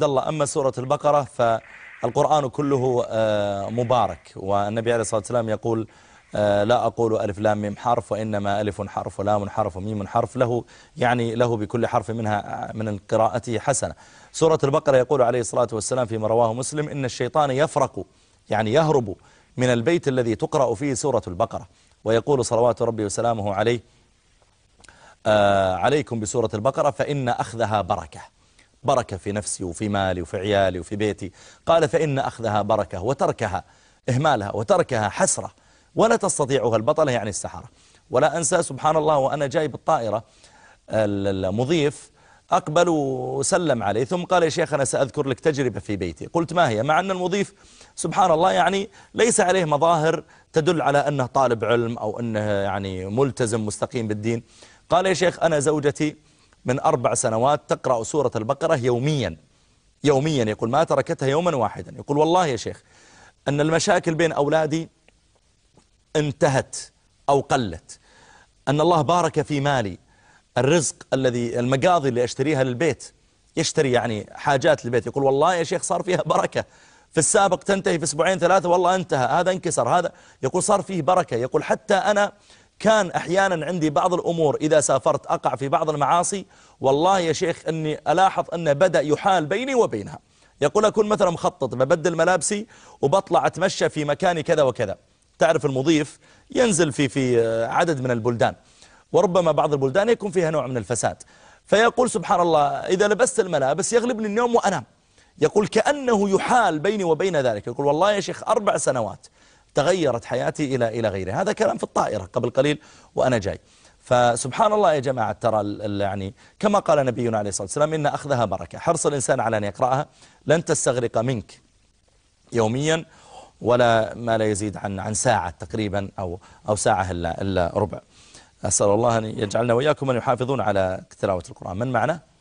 عبد الله أما سورة البقرة فالقرآن كله آه، مبارك والنبي عليه الصلاة والسلام يقول آه، لا أقول ألف لام ميم حرف وإنما ألف حرف ولام حرف وميم حرف له يعني له بكل حرف منها آه، من قراءته حسنة سورة البقرة يقول عليه الصلاة والسلام فيما رواه مسلم إن الشيطان يفرق يعني يهرب من البيت الذي تقرأ فيه سورة البقرة ويقول صلوات ربي وسلامه عليه عليكم بسورة البقرة فإن أخذها بركة بركة في نفسي وفي مالي وفي عيالي وفي بيتي قال فإن أخذها بركة وتركها إهمالها وتركها حسرة ولا تستطيعها البطلة يعني السحرة ولا أنسى سبحان الله وأنا جاي بالطائرة المضيف أقبل وسلم عليه ثم قال يا شيخ أنا سأذكر لك تجربة في بيتي قلت ما هي مع أن المضيف سبحان الله يعني ليس عليه مظاهر تدل على أنه طالب علم أو أنه يعني ملتزم مستقيم بالدين قال يا شيخ أنا زوجتي من أربع سنوات تقرأ سورة البقرة يوميا يوميا يقول ما تركتها يوما واحدا يقول والله يا شيخ أن المشاكل بين أولادي انتهت أو قلت أن الله بارك في مالي الرزق الذي المقاضي اللي أشتريها للبيت يشتري يعني حاجات للبيت يقول والله يا شيخ صار فيها بركة في السابق تنتهي في اسبوعين ثلاثة والله انتهى هذا انكسر هذا يقول صار فيه بركة يقول حتى أنا كان أحيانا عندي بعض الأمور إذا سافرت أقع في بعض المعاصي والله يا شيخ أني ألاحظ أنه بدأ يحال بيني وبينها يقول أكون مثلا مخطط ببدل ملابسي وبطلع أتمشى في مكاني كذا وكذا تعرف المضيف ينزل في في عدد من البلدان وربما بعض البلدان يكون فيها نوع من الفساد فيقول سبحان الله إذا لبست الملابس يغلبني النوم وأنام يقول كأنه يحال بيني وبين ذلك يقول والله يا شيخ أربع سنوات تغيرت حياتي إلى إلى غيره هذا كلام في الطائرة قبل قليل وأنا جاي فسبحان الله يا جماعة ترى يعني كما قال نبينا عليه الصلاة والسلام إن أخذها بركة حرص الإنسان على أن يقرأها لن تستغرق منك يوميا ولا ما لا يزيد عن عن ساعة تقريبا أو أو ساعة إلا إلا ربع أسأل الله أن يجعلنا وإياكم من يحافظون على تلاوة القرآن من معنا؟